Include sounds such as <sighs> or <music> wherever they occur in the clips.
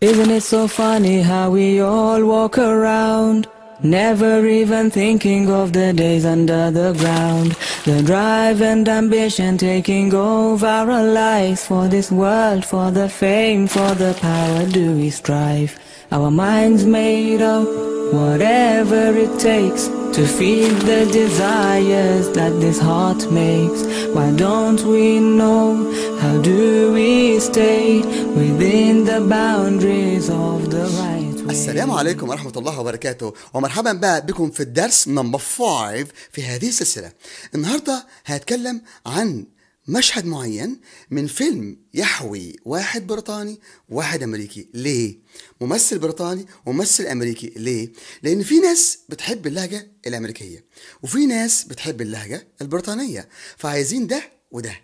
Isn't it so funny how we all walk around Never even thinking of the days under the ground The drive and ambition taking over our lives For this world, for the fame, for the power do we strive Our minds made up, whatever it takes to feed the desires that this heart makes. Why don't we know? How do we stay within the boundaries of the right? السلام عليكم ورحمة الله وبركاته ومرحبا بقى بكم في الدرس نمبر 5 في هذه السلسلة النهاردة هتكلم عن مشهد معين من فيلم يحوي واحد بريطاني وواحد امريكي ليه ممثل بريطاني وممثل امريكي ليه لان في ناس بتحب اللهجه الامريكيه وفي ناس بتحب اللهجه البريطانيه فعايزين ده وده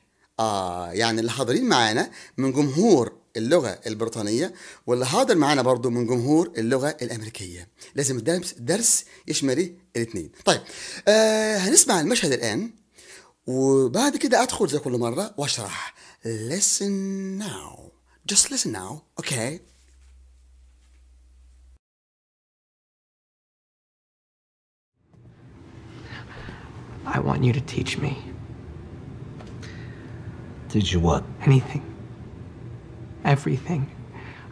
اه يعني اللي حاضرين معانا من جمهور اللغه البريطانيه واللي حاضر معانا برضو من جمهور اللغه الامريكيه لازم الدرس درس يشمل الاثنين طيب آه هنسمع المشهد الان وبعد كده ادخل زي كل مرة واشرح listen now just listen now okay I want you to teach me. Teach you what? Anything. Everything.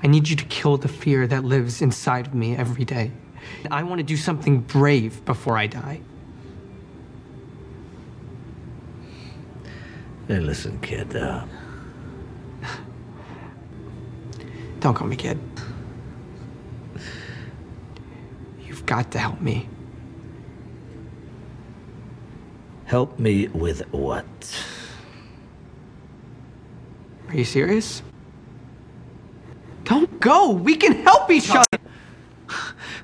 I need you to kill the fear that lives inside of me every day. I want to do something brave before I die. Hey, listen, kid. Uh... Don't call me kid. You've got to help me. Help me with what? Are you serious? Don't go. We can help each other.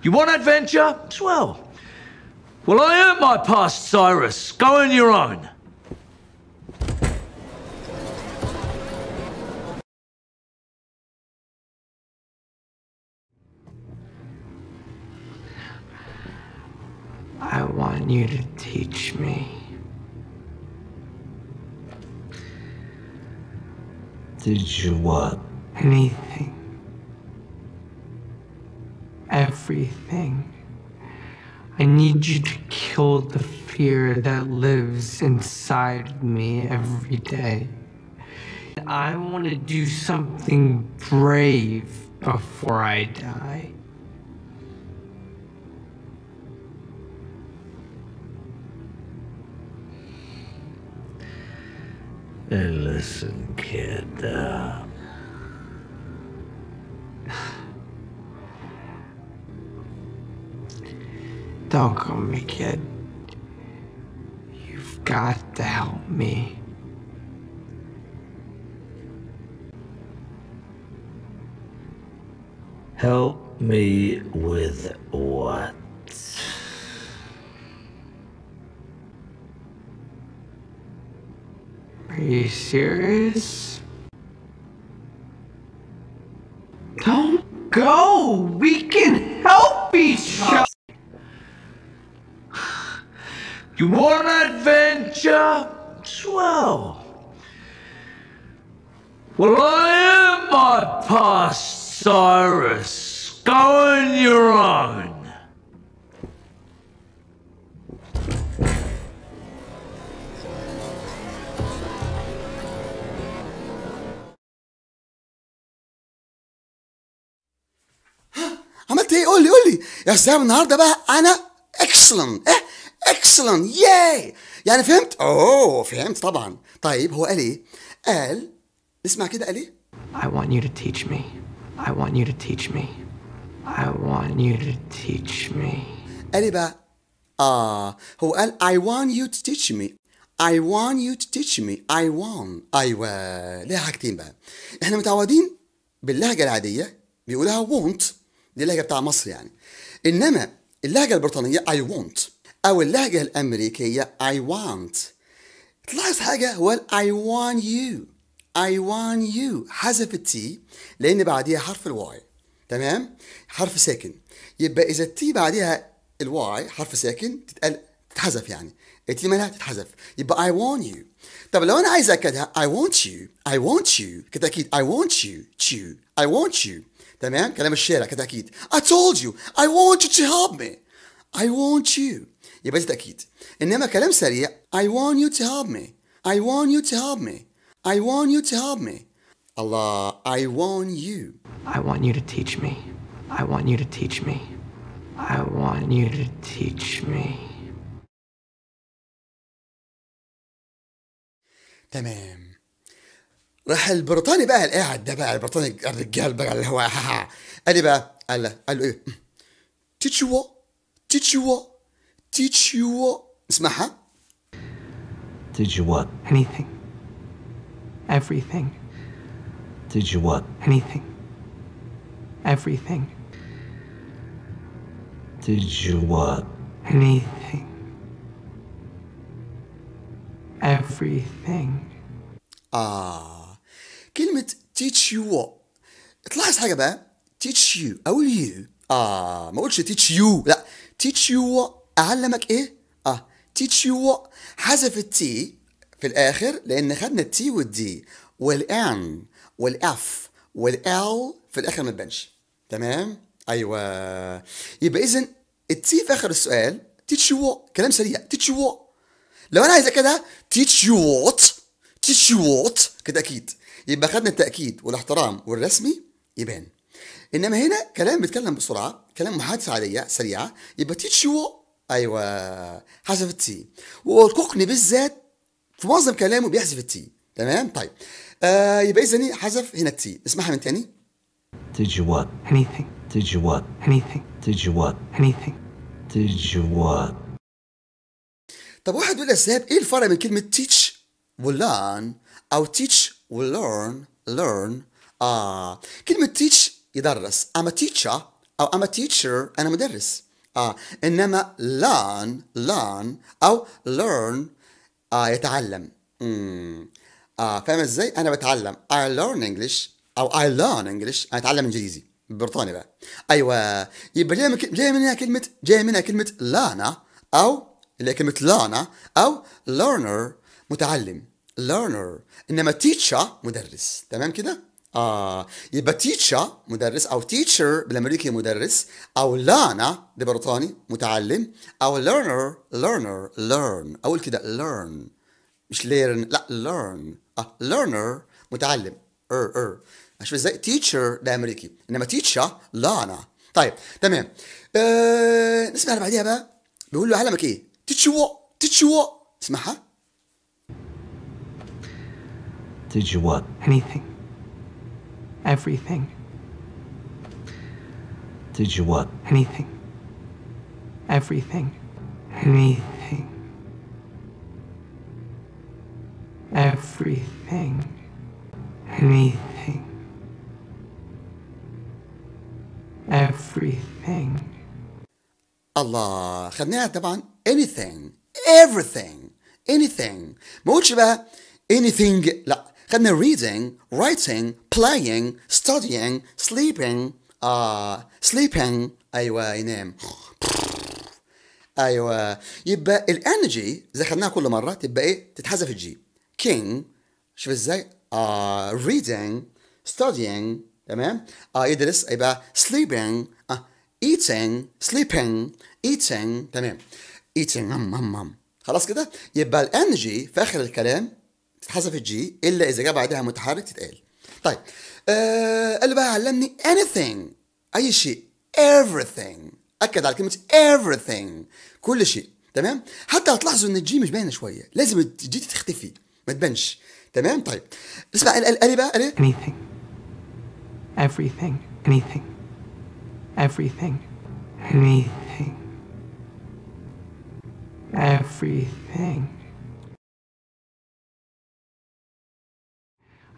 You want adventure? Well, well, I am my past, Cyrus. Go on your own. you to teach me. Did you want anything? Everything. I need you to kill the fear that lives inside me every day. I want to do something brave before I die. Hey, listen, kid. Uh, <sighs> don't call me kid. You've got to help me. Help me with what? you serious? Don't go! We can help each other! You want an adventure? Swell. Well, I am my past Cyrus. Go on your own. يا سلام النهارده بقى انا اكسلنت ايه اكسلنت ياي يعني فهمت اوه فهمت طبعا طيب هو قال ايه قال اسمع كده قال ايه I want you to teach me I want you to teach me I want you to teach me قال ايه بقى اه هو قال I want you to teach me I want you to teach me I want أيوة ليها حاجتين بقى احنا متعودين باللهجة العادية بيقولها want دي اللهجة بتاع مصر يعني إنما اللهجة البريطانية I want أو اللهجة الأمريكية I want تلاحظ حاجة هو I want you I want you حذف التي لأن بعديها حرف الواي تمام حرف ساكن يبقى إذا التي بعديها الواي حرف ساكن تتقال تتحذف يعني التي مالها تتحذف يبقى I want you طب لو أنا عايز أكدها I want you I want you كتأكيد I want you to I want you تمام كلام الشارع كتأكيد I told you I want you to help me I want you يبقى تأكيد إنما كلام سريع I want you to help me I want you to help me I want you to help me Allah I want you I want you to teach me I want you to teach me I want you to teach me تمام راح البريطاني بقى القاعد إيه ده بقى البريطاني الرجال بقى اللي هو قال لي بقى؟ قال له قال له ايه؟ تيتشوا تيتشوا تيتشوا اسمعها تيتشوا you what? Anything. Everything. تيتشوا you what? Anything. Everything. تيتشوا you ثينغ Anything. Everything. اه كلمة teach you what تلاحظ حاجة بقى teach you أو you آه ما قلتش teach you لا teach you what أعلمك إيه؟ آه teach you what حذف التي في الآخر لأن خدنا التي والدي والآن والإف والآل في الآخر ما تبانش تمام؟ أيوه يبقى إذا التي في آخر السؤال teach you what كلام سريع teach you what لو أنا عايز كده teach you what teach you what كده أكيد يبقى خدنا التاكيد والاحترام والرسمي يبان انما هنا كلام بيتكلم بسرعه كلام محادثه عاديه سريعه يبقى تيتشيو ايوه حذف التي والكوكني بالذات في معظم كلامه بيحذف التي تمام طيب آه يبقى اذا حذف هنا التي اسمعها من تاني تجوات تجوات تجوات تجوات طب واحد يقول يا ايه الفرق بين كلمه تيتش ولان او تيتش ولرن learn آه كلمة teach يدرس I'm a teacher أو I'm a teacher أنا مدرس آه إنما learn learn أو learn آه يتعلم آه فاهم إزاي أنا بتعلم I learn English أو I learn English أنا أتعلم إنجليزي بريطاني بقى أيوه يبقى جاي, من جاي منها كلمة جاي منها كلمة لانا أو اللي هي كلمة لانا أو learner متعلم learner انما teacher مدرس تمام كده اه يبقى teacher مدرس او teacher بالامريكي مدرس او لانا ده بريطاني متعلم او learner learner learn اقول كده learn مش learn لا learn اه learner متعلم ار er، ار er. اشوف ازاي teacher ده امريكي انما teacher لانا طيب تمام آه نسمع اللي بعديها بقى بيقول له علمك ايه تتشو تتشو تسمعها Did you what? Anything. Everything. Did you what? Anything. Everything. Anything. Everything. Anything. Everything. Allah, خدناها طبعا anything everything anything ما قلتش بقى anything لا كان reading, writing, playing, studying, sleeping آه sleeping أيوة ينام أيوة يبقى الانرجي زي خدناها كل مرة تبقى إيه تتحذف الجي king شوف إزاي آه reading studying تمام آه يدرس يبقى sleeping آه eating sleeping eating تمام eating هم هم هم خلاص كده يبقى الانرجي في آخر الكلام تتحذف الجي الا اذا جاء بعدها متحرك تتقال طيب آه قال بقى علمني anything اي شيء everything اكد على كلمه everything كل شيء تمام حتى هتلاحظوا ان الجي مش باينه شويه لازم الجي تختفي ما تبانش تمام طيب اسمع قال قال بقى قال anything everything anything everything anything everything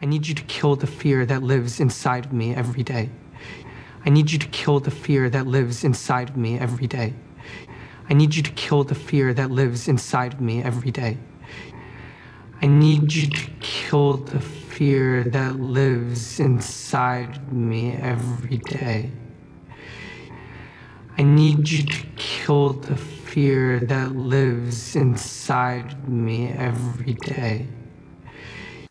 I need you to kill the fear that lives inside of me every day. I need you to kill the fear that lives inside of me every day. I need you to kill the fear that lives inside of me every day. I need you to kill the fear that lives inside me every day. I need you to kill the fear that lives inside me every day.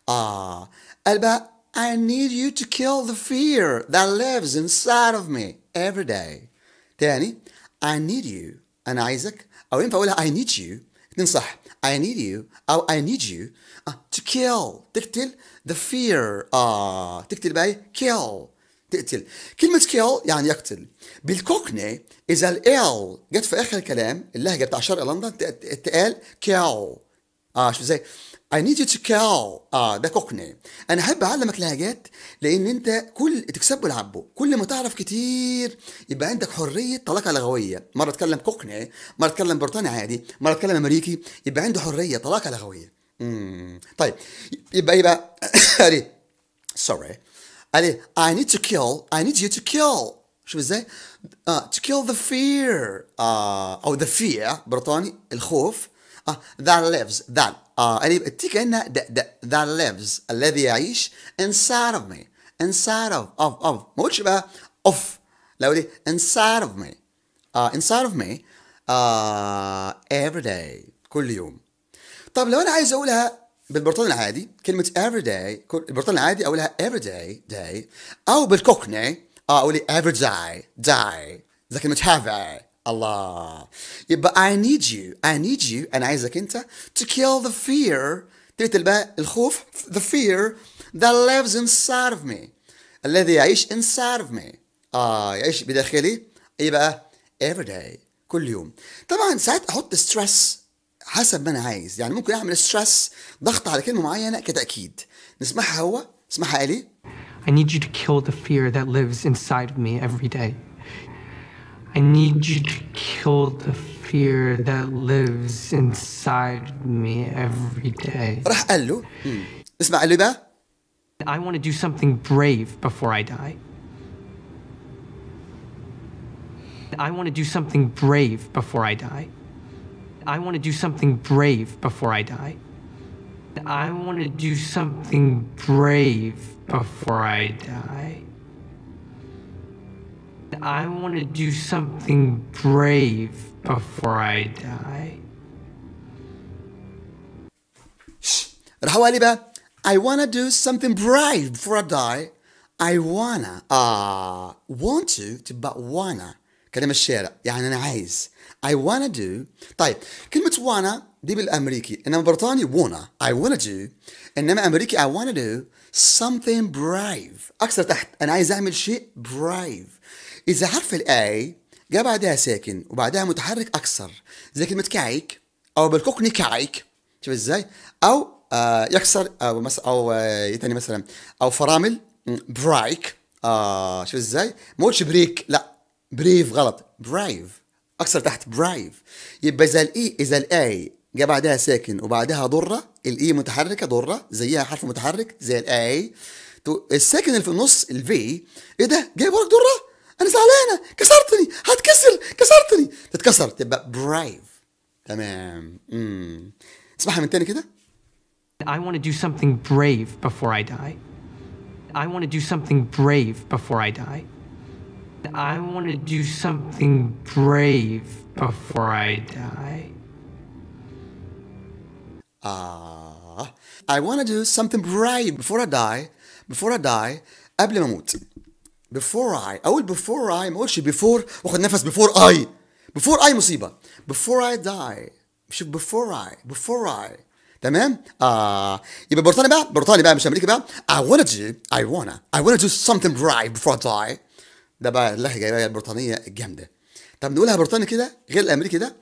Ah. about I need you to kill the fear that lives inside of me every day. تاني I need you أنا عايزك أو ينفع أقولها I need you اتنين صح I need you أو I need you آه، to kill تقتل the fear آه تقتل بأي kill تقتل كلمة kill يعني يقتل بالكوكني إذا ال جت في آخر الكلام اللهجة بتاع شرق لندن تقال kill اه شوف ازاي I need you to call اه ده كوكني انا احب اعلمك لهجات لان انت كل تكسبه لعبه كل ما تعرف كتير يبقى عندك حريه طلاقه لغويه مره اتكلم كوكني مره اتكلم بريطاني عادي مره اتكلم امريكي يبقى عنده حريه طلاقه لغويه مم. طيب يبقى يبقى <coughs> اري سوري اري اي نيد تو كيل اي نيد يو تو كيل شوف ازاي؟ uh, to kill the fear uh, او the fear بريطاني الخوف uh, that lives that اللي بتي كأنها ذا ليفز الذي يعيش inside of me inside of of of ما قلتش بقى اوف لو دي انسايد of me uh, inside of me uh, كل يوم طب لو انا عايز اقولها بالبريطاني العادي كلمة افري داي البريطاني العادي أقولها افري day داي أو بالكوكني آه، أقول افري day داي ذا كلمة have الله يبقى I need you I need you أنا عايزك أنت to kill the fear تقتل بقى الخوف the fear that lives inside of me الذي يعيش inside of me آه يعيش بداخلي إيه بقى every day كل يوم طبعا ساعات أحط stress حسب ما أنا عايز يعني ممكن أعمل stress ضغط على كلمة معينة كتأكيد نسمعها هو نسمعها آلي I need you to kill the fear that lives inside of me every day I need you to kill the fear that lives inside me every day. راح قال له اسمع قال له I want to do something brave before I die. I want to do something brave before I die. I want to do something brave before I die. I want to do something brave before I die. I want to do something brave before I die. Shh. والي I wanna do something brave before I die. I wanna uh, want to To but wanna كلمة الشارع يعني أنا عايز I wanna do طيب كلمة wanna دي بالأمريكي إنما بريطاني wanna I wanna do إنما أمريكي I wanna do something brave أكثر تحت أنا عايز أعمل شيء brave إذا حرف الآي جاء بعدها ساكن وبعدها متحرك أكثر زي كلمة كعيك أو بالكوكني كعيك شوف إزاي أو آه يكسر أو مثلا أو آه إيه تاني مثلا أو فرامل برايك آه شوف إزاي ما قلتش بريك لا بريف غلط برايف أكثر تحت برايف يبقى إذا الإي إذا الآي جاء بعدها ساكن وبعدها ضره الاي متحركه ضره زيها حرف متحرك زي الاي الساكن اللي في النص الفي ايه ده جاي وراك ضره انا زعلانه كسرتني هتكسر كسرتني تتكسر تبقى برايف تمام امم اسمعها من تاني كده I want to do something brave before I die. I want to do something brave before I die. I want to do something brave before I die. آه I want to do something brave before I die before I die قبل ما أموت بفور اي اقول بفور اي ما اقولش بفور واخد نفس بفور اي بفور اي مصيبه بفور اي داي مش بفور اي بفور اي تمام آه يبقى بريطانيا بقى بريطانيا بقى مش امريكا بقى I wanna do I wanna I wanna do something right before I die ده بقى اللهجه بقى البريطانيه الجامده طب نقولها بريطاني كده غير الامريكي ده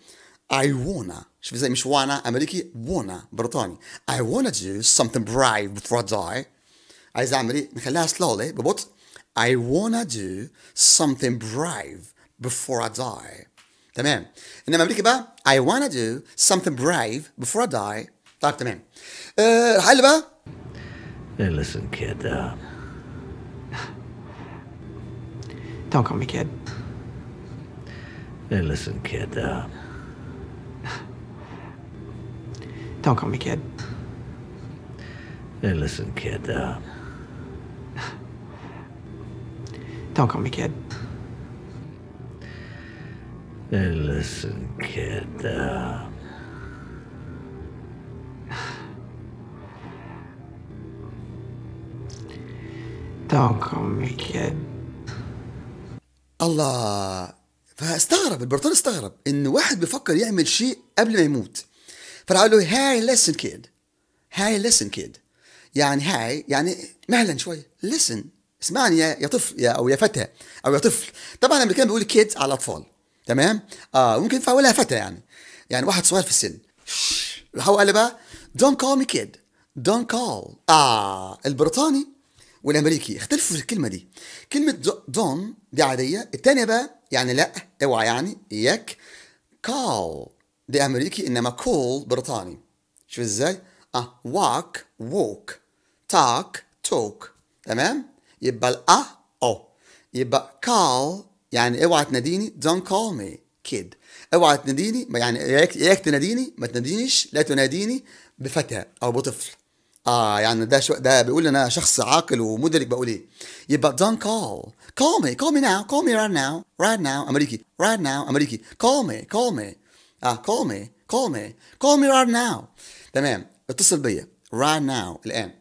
I wanna شوف ازاي مش وانا امريكي وانا بريطاني I wanna do something right before I die عايز اعمل ايه نخليها slowly ببطء I wanna do something brave before I die. تمام انما امريكا بقى I wanna do something brave before I die طيب تمام أه Hey, listen, kid. Uh... Don't call me kid. Hey, listen, kid. Uh... Don't call me kid. Hey, listen, kid. Uh... Don't call me kid. Hey, listen, kid. Uh... Don't call me kid. الله فاستغرب البرطان استغرب ان واحد بيفكر يعمل شيء قبل ما يموت فقال له هاي لسن كيد هاي لسن كيد يعني هاي يعني مهلا شوي لسن اسمعني يا طفل يا او يا فتى او يا طفل طبعا الامريكان بيقول كيدز على الاطفال تمام اه ممكن ينفع اقولها فتى يعني يعني واحد صغير في السن راح قال بقى دونت كول مي كيد دونت كول اه البريطاني والامريكي اختلفوا في الكلمه دي كلمه دون دي عاديه الثانيه بقى يعني لا اوعى يعني اياك كول دي امريكي انما كول بريطاني شوف ازاي اه واك ووك تاك توك تمام يبقى الأ أو يبقى call يعني اوعى تناديني don't call me kid اوعى تناديني يعني ياك تناديني ما تنادينيش لا تناديني بفتى أو بطفل اه يعني ده شو ده بيقول انا شخص عاقل ومدرك بقول ايه يبقى don't call call me call me now call me right now right now امريكي right now امريكي call me call me اه call me call me call me right now تمام اتصل بيا right now الان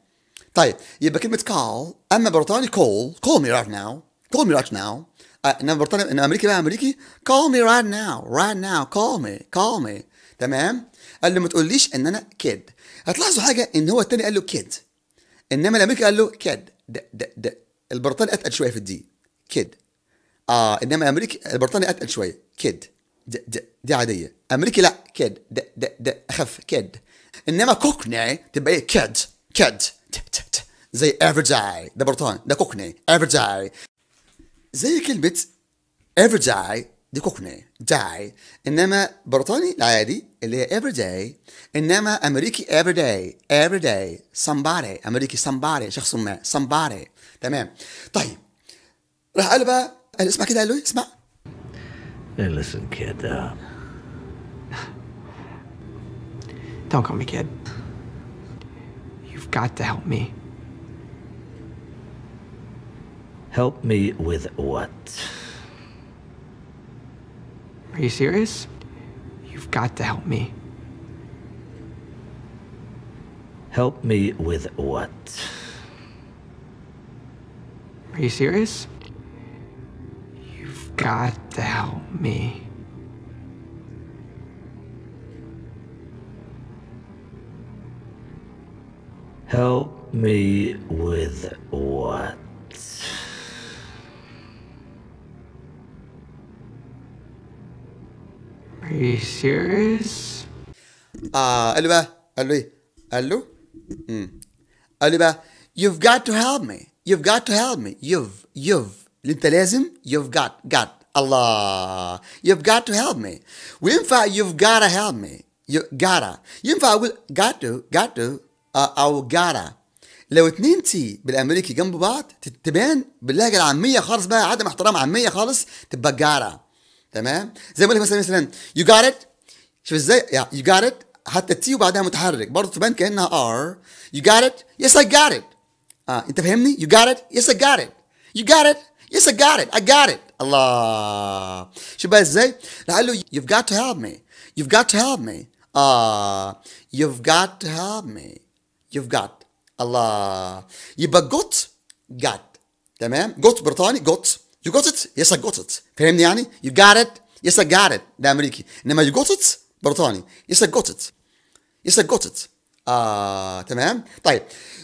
طيب يبقى كلمه كال اما بريطاني كول كول مي رايت ناو كول مي رايت ناو انما بريطاني انما امريكي بقى امريكي كول مي رايت ناو رايت ناو كول مي كول مي تمام قال له ما تقوليش ان انا كيد هتلاحظوا حاجه ان هو الثاني قال له كيد انما الامريكي قال له كيد ده ده البريطاني اتقل شويه في الدي كيد اه انما الامريكي البريطاني اتقل شويه كيد د د دي عاديه امريكي لا كيد د د د اخف كيد انما كوكني تبقى ايه كيد كيد زي افريج اي ده بريطاني ده كوكني افريج اي زي كلمه افريج اي دي كوكني داي انما بريطاني العادي اللي هي every day انما امريكي every day every day somebody امريكي somebody شخص ما somebody تمام طيب راح قال بقى قال اسمع كده قال له اسمع listen kid uh... don't call me kid got to help me. Help me with what? Are you serious? You've got to help me. Help me with what? Are you serious? You've got to help me. Help me with what? Are you serious? Ah, uh, Aluba, Alu, Alu, mm. you've got to help me. You've got to help me. You've, you've, أنت لازم, you've got, got, الله, you've got to help me. وينفع you've got to help me. You have got to help me you have you have انت لازم you have got got Allah. you have got to help me وينفع you have got to help me you got to ينفع got to, got to, او جارا لو اتنين تي بالامريكي جنب بعض تبان باللهجه العاميه خالص بقى عدم احترام عاميه خالص تبقى جارا تمام زي ما لك مثلا مثلا يو جات ات شوف ازاي يو جات ات حتى التي وبعدها متحرك برضه تبان كانها ار يو جات ات يس اي جات ات اه انت فاهمني يو جات ات يس اي جات ات يو جات ات يس اي جات ات اي جات ات الله شوف بقى ازاي لعله يو جات تو هيلب مي يو جات تو هيلب مي اه يو جات تو هيلب مي you've got Allah يبقى got got تمام got بريطاني got you got it yes I got it فهمني يعني you got it yes I got it ده أمريكي إنما you got it بريطاني yes I got it yes I got it آه تمام طيب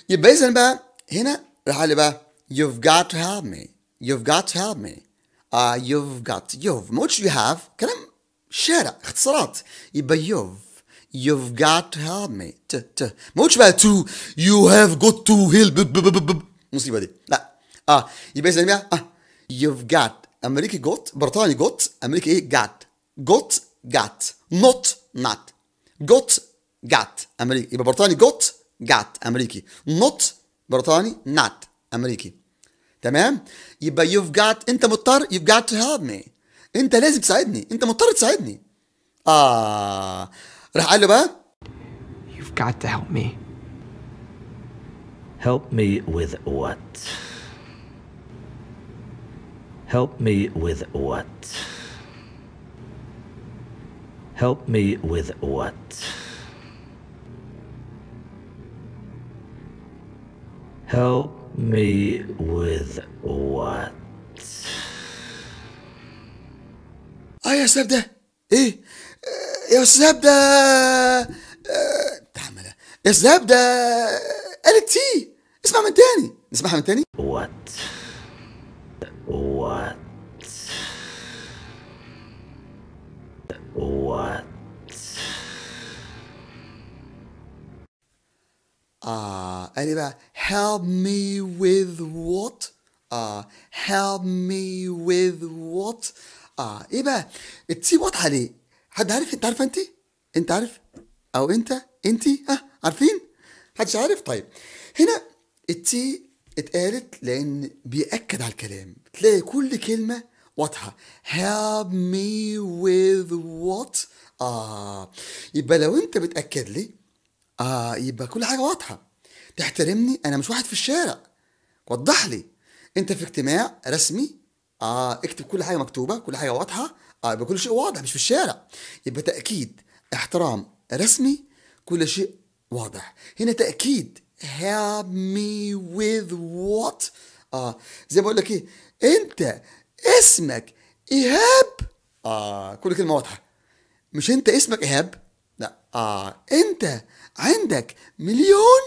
يبقى إذا بقى هنا راح بقى you've got to help me you've got to help me uh, you've got you've much you have كلام شارع اختصارات يبقى you've You've got to help me. ت ت ما قلتش بقى to you have got to help المصيبه دي لا اه يبقى اذا جميع اه you've got امريكي جوت بريطاني جوت امريكي ايه جات جوت جات نوت نات جوت جات امريكي يبقى بريطاني جوت جات امريكي نوت بريطاني نات امريكي تمام يبقى you've got انت مضطر you've got to help me انت لازم تساعدني انت مضطر تساعدني اه راح قال له بقى You've got to help me. Help me with what? Help me with what? Help me with what? Help me with what؟ اه يا سردة ايه الشاب ده تعمل الشاب ده قالت تي اسمع من تاني نسمعها من تاني وات وات وات آه قال لي بقى help me with what آه help me with what آه إيه بقى التي واضحة ليه حد عارف انت عارفه انت انت عارف او انت انت ها اه، عارفين محدش عارف طيب هنا التي اتقالت لان بيأكد على الكلام تلاقي كل كلمه واضحه help me with what اه يبقى لو انت بتأكد لي اه يبقى كل حاجه واضحه تحترمني انا مش واحد في الشارع وضح لي انت في اجتماع رسمي اه اكتب كل حاجه مكتوبه كل حاجه واضحه اه يبقى كل شيء واضح مش في الشارع يبقى تاكيد احترام رسمي كل شيء واضح هنا تاكيد help me with what اه زي ما بقول لك ايه انت اسمك ايهاب اه كل كلمه واضحه مش انت اسمك ايهاب لا اه انت عندك مليون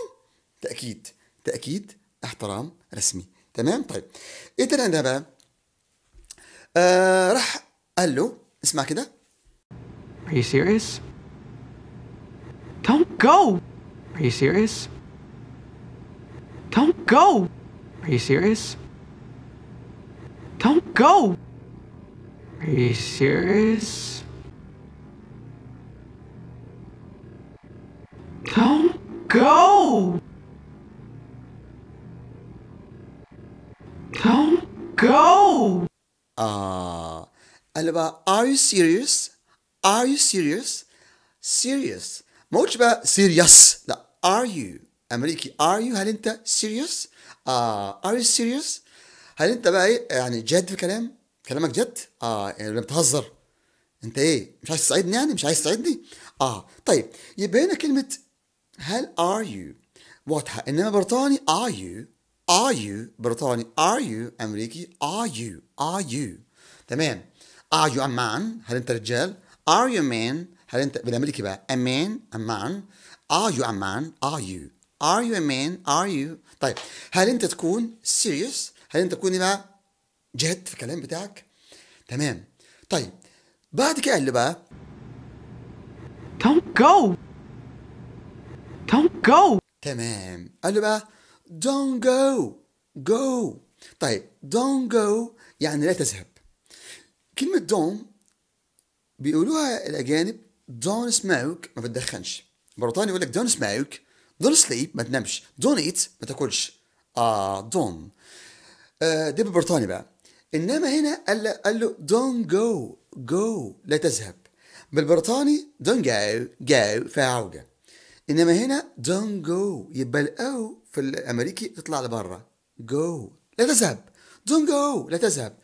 تاكيد تاكيد احترام رسمي تمام طيب ايه تاني عندنا بقى آه راح قال اسمع كده Are you serious? Don't go! Are you serious? Don't go! Are you serious? Don't go! Are you serious? Don't go! Don't go! آه ah. بقى are you serious are you serious serious ما قلتش بقى serious لا are you امريكي are you هل انت serious آه uh, are you serious هل انت بقى ايه يعني جد في الكلام كلامك جد اه يعني بتهزر انت ايه مش عايز تساعدني يعني مش عايز تساعدني اه طيب يبقى هنا كلمه هل ار يو واضحه انما بريطاني ار يو ار يو بريطاني ار يو امريكي ار يو ار يو تمام Are you a man؟ هل أنت رجال؟ Are you a man؟ هل أنت بالأمريكي بقى a man a man Are you a man؟ Are you؟ Are you a man؟ Are you؟ طيب هل أنت تكون serious؟ هل أنت تكون بقى جد في الكلام بتاعك؟ تمام طيب بعد كده اللي بقى Don't go Don't go تمام قال له بقى Don't go Go طيب Don't go يعني لا تذهب كلمة دون بيقولوها الأجانب دون سماوك ما بتدخنش بريطاني يقول لك دون سماوك دون سليب ما تنامش دون ايت ما تاكلش اه دون آه ده بالبريطاني بقى انما هنا قال له قال له دون جو جو لا تذهب بالبريطاني دون جو جو فعوجه انما هنا دون جو يبقى الاو في الامريكي تطلع لبره جو لا تذهب دون جو لا تذهب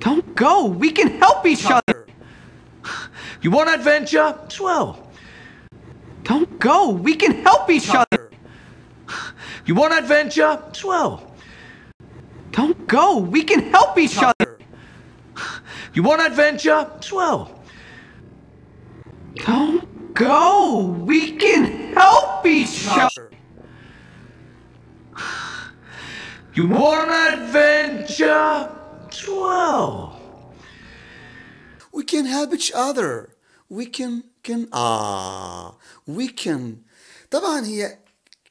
Don't go. We can help each Tucker. other. You want adventure? Swell. Don't go. We can help each Tucker. other. You want adventure? Swell. Don't go. We can help each Tucker. other. You want adventure? Swell. Don't go. We can help each other. You want adventure? Wow. We can help each other. We can can ah we can طبعا هي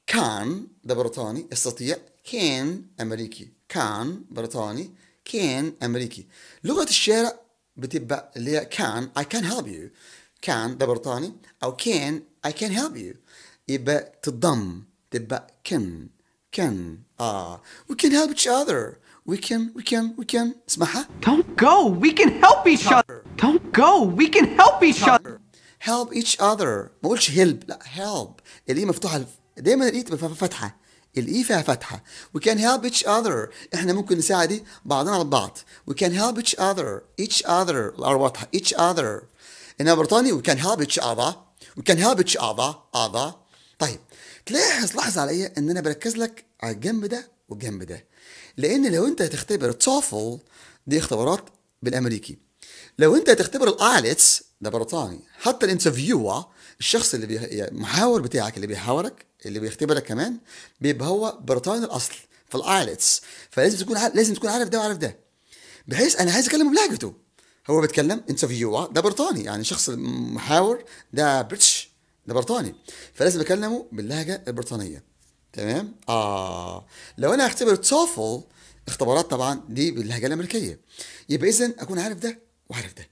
كان ده بريطاني استطيع كان أمريكي كان بريطاني كان أمريكي لغة الشارع بتبقى اللي هي كان I can help you كان ده بريطاني أو كان I can help you يبقى تضم تبقى can can آه we can help each other We can, we can, we can. اسمعها. Don't go. We can help each other. Don't go. We can help each other. Help each other. ما اقولش help لا help. الاي مفتوحة دايما الاي تبقى فاتحة. الاي فيها فتحة. We can help each other. احنا ممكن نساعد بعضنا على بعض. We can help each other. Each other. الار واضحة. Each other. انما بريطاني we can help each other. We can help each other. other. طيب تلاحظ لحظة عليا ان انا بركز لك على الجنب ده والجنب ده. لان لو انت هتختبر توفل دي اختبارات بالامريكي لو انت هتختبر الايلتس ده بريطاني حتى الانترفيو الشخص اللي بي... يعني المحاور بتاعك اللي بيحاورك اللي بيختبرك كمان بيبقى هو بريطاني الاصل في الايلتس فلازم تكون عارف لازم تكون عارف ده وعارف ده بحيث انا عايز اكلمه بلهجته هو بيتكلم انترفيو ده بريطاني يعني شخص المحاور ده بريتش ده بريطاني فلازم اكلمه باللهجه البريطانيه تمام اه لو انا هختبر توفل اختبارات طبعا دي باللهجه الامريكيه يبقى اذا اكون عارف ده وعارف ده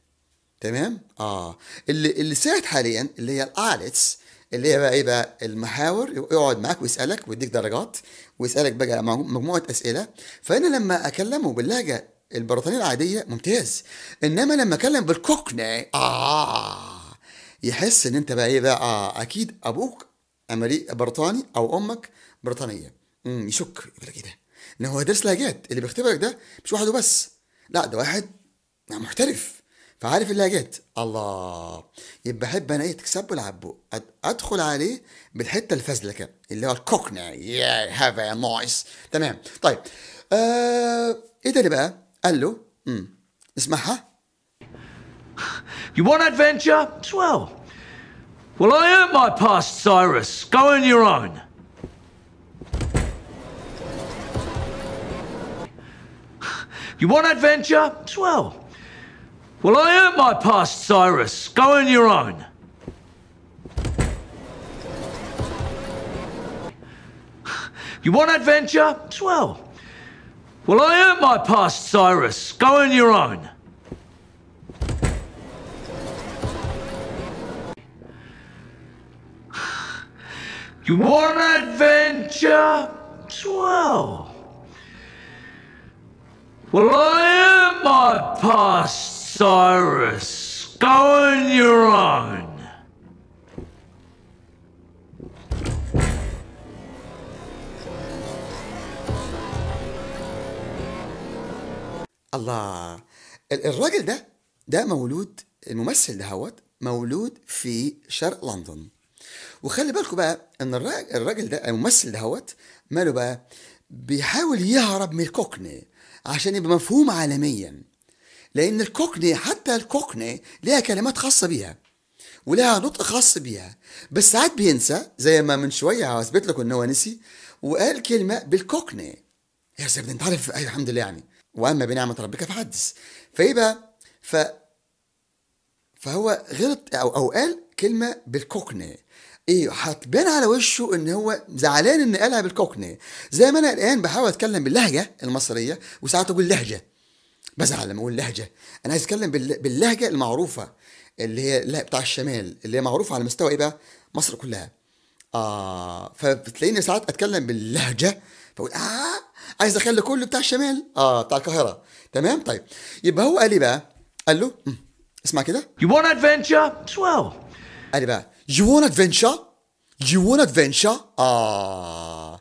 تمام اه اللي اللي ساعد حاليا اللي هي الايلتس اللي هي بقى ايه بقى المحاور يقعد معاك ويسالك ويديك درجات ويسالك بقى مجموعه اسئله فانا لما اكلمه باللهجه البريطانيه العاديه ممتاز انما لما اكلم بالكوكني اه يحس ان انت بقى ايه بقى آه اكيد ابوك امريكي بريطاني او امك بريطانيه امم يشك يقول لك ايه ده؟ انه هو درس لهجات اللي بيختبرك ده مش واحد وبس لا ده واحد يعني محترف فعارف اللهجات الله يبقى احب انا ايه تكسبه العبه ادخل عليه بالحته الفزلكه اللي هو الكوكني يا هاف ا نايس تمام طيب آه ايه ده اللي بقى؟ قال له امم اسمعها You want adventure? Swell. Well, I am my past Cyrus. Go on your own. You want adventure? As well. Well, I earned my past, Cyrus. Go on your own. You want adventure? As well. Well, I earned my past, Cyrus. Go on your own. You want adventure? As well. I am past Cyrus. Go on your own. الله الراجل ده ده مولود الممثل ده هوت مولود في شرق لندن وخلي بالكم بقى ان الراجل ده الممثل ده هوت ماله بقى بيحاول يهرب من الكوكني عشان يبقى مفهوم عالميا لأن الكوكني حتى الكوكني ليها كلمات خاصة بيها ولها نطق خاص بيها بس ساعات بينسى زي ما من شوية اثبت لكم إن هو نسي وقال كلمة بالكوكني يا سيدي أنت عارف أيوة، الحمد لله يعني وأما بنعمة ربك فحدث فيبقى ف فهو غلط أو أو قال كلمة بالكوكني ايه هتبان على وشه ان هو زعلان ان قالها بالكوكني زي ما انا الان بحاول اتكلم باللهجه المصريه وساعات اقول لهجه بزعل لما اقول لهجه انا عايز اتكلم باللهجه المعروفه اللي هي لا بتاع الشمال اللي هي معروفه على مستوى ايه بقى مصر كلها اه فبتلاقيني ساعات اتكلم باللهجه فاقول اه عايز اخلي كله بتاع الشمال اه بتاع القاهره تمام طيب يبقى هو قال لي بقى قال له اسمع كده You want adventure? 12 قال لي بقى يو ونت فينشر يو ونت فينشر اه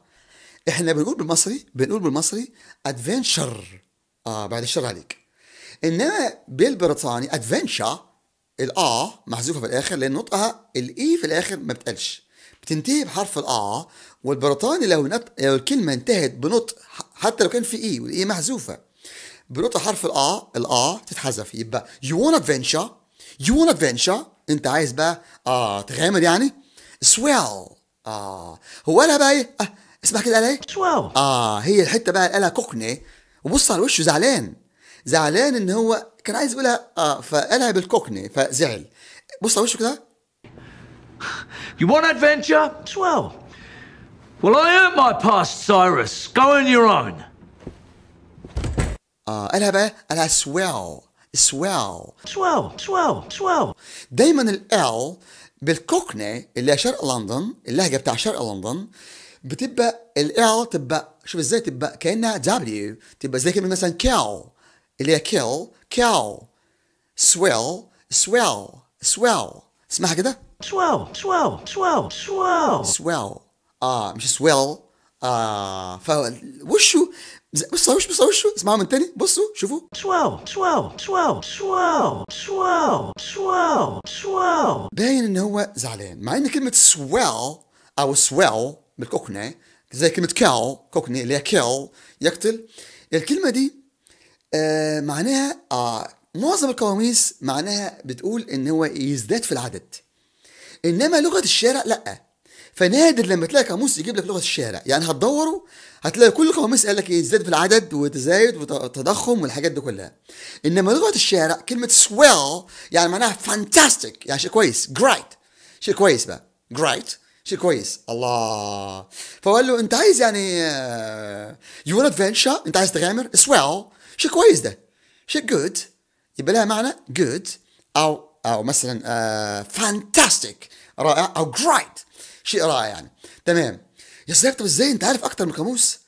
احنا بنقول بالمصري بنقول بالمصري ادفنشر اه بعد الشر عليك انما بالبريطاني ادفنشر الاه محذوفه في الاخر لان نطقها الاي e في الاخر ما بتقلش بتنتهي بحرف الاه والبريطاني لو نط... لو الكلمه انتهت بنطق حتى لو كان في اي e، والاي محذوفه بنطق حرف الاه الاه تتحذف يبقى يو ونت فينشر يو ونت فينشر انت عايز بقى اه تغامر يعني سويل اه هو قالها بقى ايه آه. اسمها كده قالها ايه سويل اه هي الحته بقى قالها كوكني وبص على وشه زعلان زعلان ان هو كان عايز يقولها اه فقالها بالكوكني فزعل بص على وشه كده You want adventure? Swell. Well, I am my past, Cyrus. Go on your own. آه قالها بقى قالها swell سوال سوال سوال سوال دايما ال بالكوكني اللي هي شرق لندن اللهجه بتاع شرق لندن بتبقى ال تبقى شوف ازاي تبقى كانها دبليو تبقى زي كلمه مثلا كيل اللي هي كيل كيل سويل سويل سويل اسمها كده سويل سويل سويل سويل سويل اه مش سويل اه فوشو بصوا وش بصوا وش اسمعوا من تاني بصوا شوفوا شواو شواو شواو شواو شواو شواو شواو باين ان هو زعلان مع ان كلمه سوال او سويل بالكوكني زي كلمه كاو كوكني اللي هي كيل يقتل الكلمه دي آه معناها آه معظم القواميس معناها بتقول ان هو يزداد في العدد انما لغه الشارع لا فنادر لما تلاقي قاموس يجيب لك لغه الشارع يعني هتدوروا هتلاقي كل قاموس قال لك ايه في العدد وتزايد وتضخم والحاجات دي كلها انما لغه الشارع كلمه سويل يعني معناها فانتاستيك يعني شيء كويس جرايت شيء كويس بقى جرايت شيء كويس الله فقال له انت عايز يعني يو ونت فينشر انت عايز تغامر سويل شيء كويس ده شيء جود يبقى لها معنى جود او او مثلا فانتاستيك آه، رائع او جرايت شيء رائع يعني تمام يا سيدي طب ازاي انت عارف اكتر من قاموس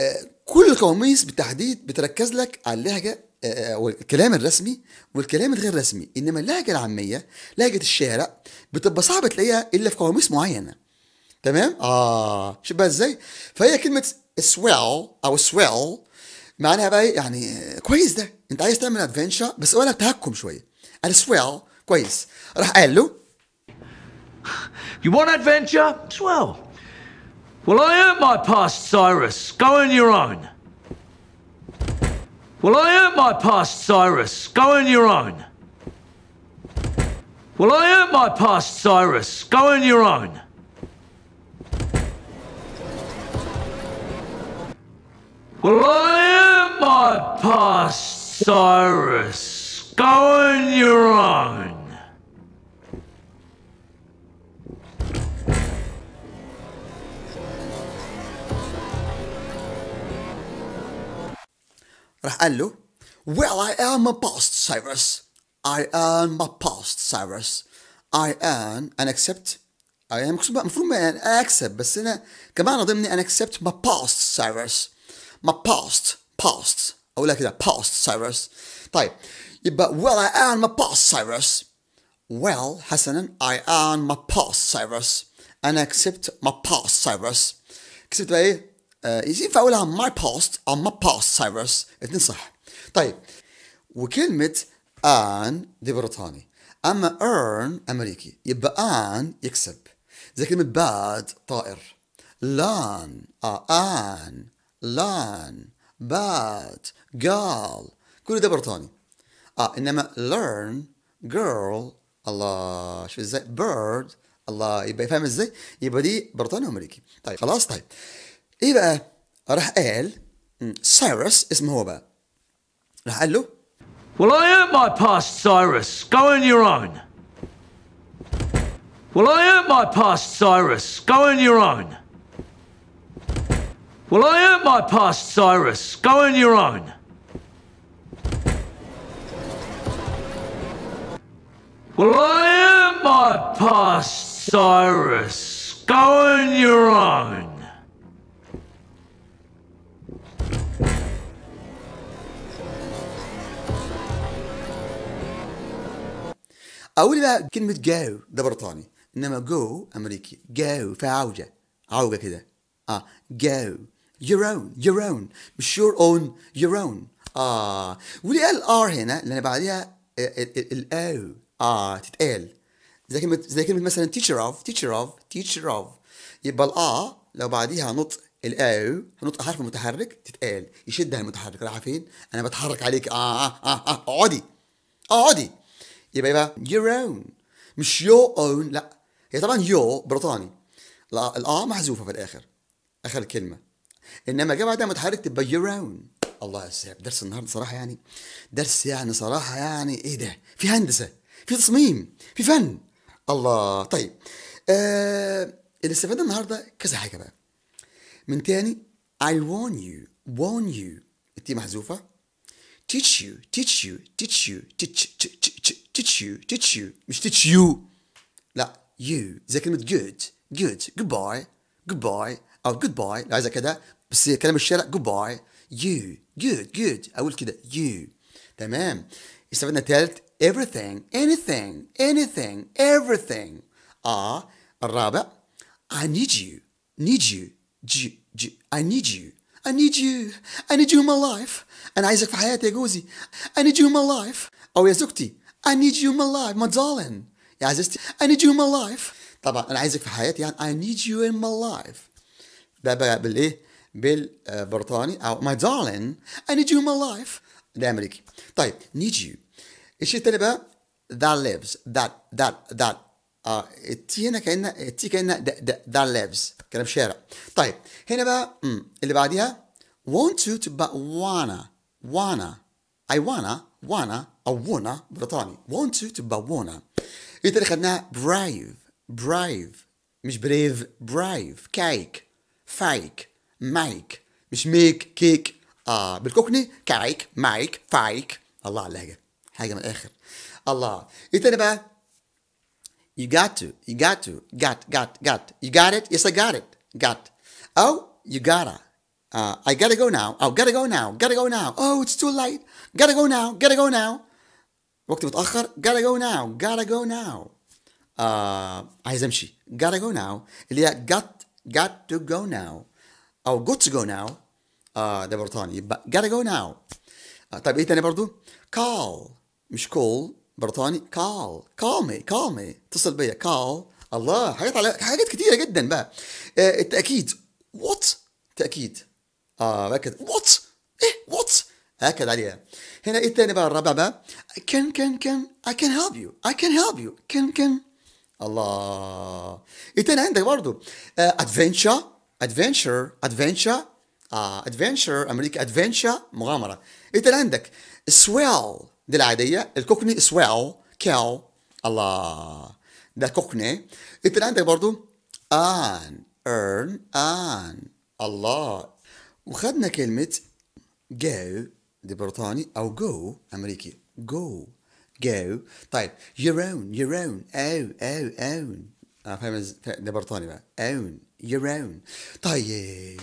آه، كل القواميس بالتحديد بتركز لك على اللهجه آه، آه، والكلام الرسمي والكلام الغير رسمي انما اللهجه العاميه لهجه الشارع بتبقى صعب تلاقيها الا في قواميس معينه تمام اه شوف بقى ازاي فهي كلمه سويل او سويل معناها بقى ايه يعني كويس ده انت عايز تعمل ادفنشر بس هو لك تهكم شويه السويل كويس راح قال له You want adventure? Swell. Well, I earned my past, Cyrus. Go on your own. Well, I earned my past, Cyrus. Go on your own. Well, I earned my past, Cyrus. Go on your own. Well, I earned my past, Cyrus. Go on your own. راح Well, I am a past Cyrus. I am a past Cyrus. I am an accept I am المفروض an accept بس أنا كمعنى ضمني an accept my past Cyrus. My past past like كده past Cyrus. طيب يبقى well I am a past Cyrus. Well حسنا I am a past Cyrus. An accept my past Cyrus. كسبت بقى إيه؟ آه، ينفع فاول عن my past on my past Cyrus اثنين صح طيب وكلمة ان دي بريطاني أما ايرن أمريكي يبقى ان يكسب زي كلمة باد طائر لان آه آن لان باد جال كل ده بريطاني آه إنما learn girl الله شو ازاي bird الله يبقى فاهم ازاي يبقى دي بريطاني وامريكي طيب خلاص طيب ايه بقى راح قال سايرس اسمه هو بقى راح قال له Well, I am my past, Cyrus. Go on your own. Well, I am my past, Cyrus. Go on your own. Well, I am my past, Cyrus. Go on your own. Well, I am my past, Cyrus. Go on your own. اول بقى كلمه جو ده بريطاني انما جو امريكي جو فيها عوجه عوجه كده اه جو your own your own مش your own your own اه وليه الار هنا لان بعديها آه، آه، آه، الاو اه تتقال زي كلمه زي كلمه مثلا teacher of teacher of teacher of يبقى الاه لو بعديها نطق الاو نط حرف متحرك تتقال يشدها المتحرك رايحه فين انا بتحرك عليك اه اه اه اقعدي آه آه اقعدي آه يبقى يبقى your own مش your own لا هي طبعا your بريطاني الاه محذوفه في الاخر اخر الكلمه انما جه بعدها متحرك تبقى your own الله يسعدك درس النهارده صراحه يعني درس يعني صراحه يعني ايه ده في هندسه في تصميم في فن الله طيب آه اللي استفدنا النهارده كذا حاجه بقى من تاني I warn you warn you التي محذوفه teach you teach you teach you teach, teach, teach, teach. teach you, teach you, مش teach you لا you زي كلمة good, good, goodbye, goodbye أو oh, goodbye لا عايزها كده بس كلام الشارع goodbye you, good, good أقول كده you تمام استفدنا تالت everything, anything, anything, everything آه ah, الرابع I need you, need you, I need you I need you I need you in my life أنا عايزك في حياتي يا جوزي I need you in my life أو يا زوجتي I need you in my life my darling يا عزيزتي I need you in my life طبعا أنا عايزك في حياتي يعني I need you in my life ده بقى بالإيه بالبريطاني أو my darling I need you in my life ده أمريكي طيب need you الشيء التاني بقى that lives that that that اه التي هنا كأنها التي كأنها that lives كلام شارع طيب هنا بقى اللي بعديها want to but wanna wanna I wanna wanna أوونا بريطاني want to تبونا التالي أخذناها brave brave مش بريف برايف كايك فايك مايك مش ميك كيك آه بالكوكني كايك مايك فايك الله على اللهجة حاجة من الآخر الله التاني بقى you got to you got to got got got you got it yes I got it got oh you gotta uh, I gotta go now oh gotta go now gotta go now oh it's too late gotta go now gotta go now وقت متاخر gotta go now gotta go now uh, عايز امشي gotta go now اللي هي got got to go now او got to go now uh, ده بريطاني يبقى gotta go now uh, طيب ايه تاني برضو call مش call بريطاني call call me call me اتصل بيا call الله حاجات على حاجات كتيره جدا بقى uh, التاكيد what تاكيد اه ركز what ايه هكذا عليها هنا ايه الثاني بقى الرابع بقى كان كان كان اي كان هيلب يو اي كان هيلب يو كان كان الله ايه تاني عندك برضه ادفنشر ادفنشر ادفنتشر ادفنشر امريكا ادفنشر مغامره ايه عندك سويل دي العاديه الكوكني سويل كاو الله ده كوكني ايه عندك برضه ان earn ان الله وخدنا كلمه go دي بريطاني او جو امريكي جو جو طيب يور اون يور اون او او اون انا فاهم ده بريطاني بقى اون يور اون طيب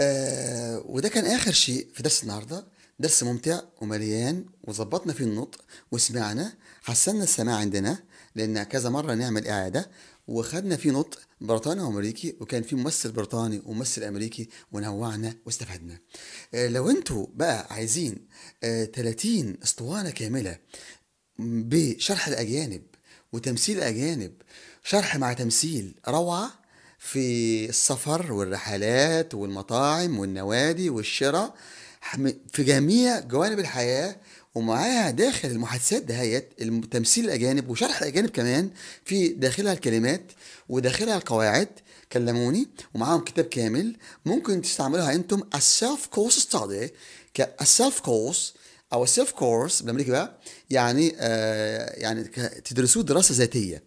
آه وده كان اخر شيء في درس النهارده درس ممتع ومليان وظبطنا فيه النطق وسمعنا حسنا السماع عندنا لان كذا مره نعمل اعاده وخدنا فيه نطق بريطاني وامريكي وكان في ممثل بريطاني وممثل امريكي ونوعنا واستفدنا آه، لو انتوا بقى عايزين 30 آه، اسطوانه كامله بشرح الاجانب وتمثيل اجانب شرح مع تمثيل روعه في السفر والرحلات والمطاعم والنوادي والشراء في جميع جوانب الحياه ومعاها داخل المحادثات دهيت تمثيل الاجانب وشرح الاجانب كمان في داخلها الكلمات وداخلها القواعد كلموني ومعاهم كتاب كامل ممكن تستعملوها انتم السيلف كورس ستادي كالسيلف كورس او السيلف كورس بالامريكي بقى يعني آه يعني تدرسوه دراسه ذاتيه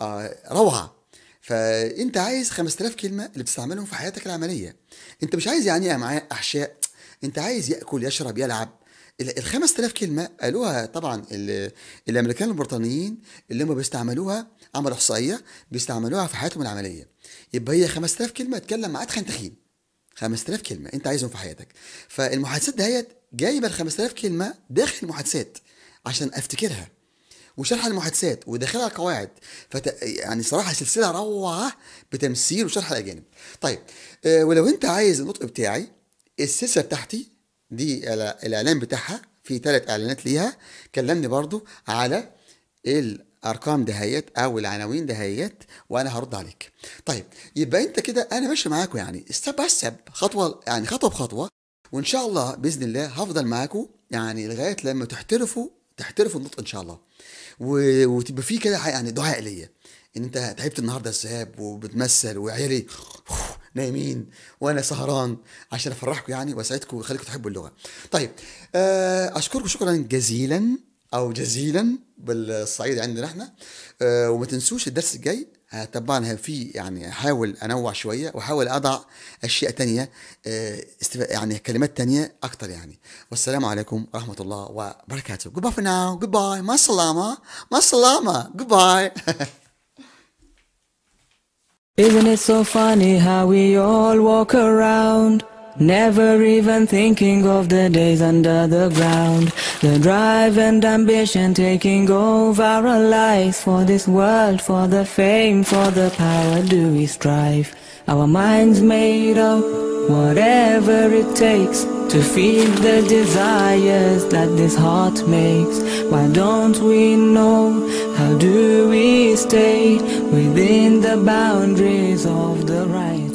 آه روعه فانت عايز 5000 كلمه اللي بتستعملهم في حياتك العمليه انت مش عايز يعني معاه احشاء انت عايز ياكل يشرب يلعب ال 5000 كلمه قالوها طبعا الامريكان البريطانيين اللي هم بيستعملوها عملوا احصائيه بيستعملوها في حياتهم العمليه يبقى هي 5000 كلمه اتكلم مع تخين تخين 5000 كلمه انت عايزهم في حياتك فالمحادثات دهيت جايبه ال 5000 كلمه داخل المحادثات عشان افتكرها وشرح المحادثات وداخلها قواعد فت... يعني صراحه سلسله روعه بتمثيل وشرح الاجانب طيب آه، ولو انت عايز النطق بتاعي السلسله بتاعتي دي الاعلان بتاعها في ثلاث اعلانات ليها كلمني برضو على الارقام دهيت او العناوين دهيت وانا هرد عليك طيب يبقى انت كده انا ماشي معاكم يعني ستيب باي ستيب خطوه يعني خطوه بخطوه وان شاء الله باذن الله هفضل معاكم يعني لغايه لما تحترفوا تحترفوا النطق ان شاء الله و... وتبقى في كده يعني دعاء ليا ان انت تعبت النهارده يا سهاب وبتمثل وعيالي نايمين وانا سهران عشان افرحكم يعني واسعدكم واخليكم تحبوا اللغه طيب آه، اشكركم شكرا جزيلا او جزيلا بالصعيد عندنا احنا آه، وما تنسوش الدرس الجاي آه، طبعا في يعني احاول انوع شويه واحاول اضع اشياء تانية يعني كلمات تانية اكتر يعني والسلام عليكم ورحمه الله وبركاته جود باي فور ناو جود باي مع السلامه مع السلامه جود باي <laughs> Isn't it so funny how we all walk around Never even thinking of the days under the ground The drive and ambition taking over our lives For this world, for the fame, for the power do we strive Our minds made up Whatever it takes to feed the desires that this heart makes Why don't we know? How do we stay within the boundaries of the right?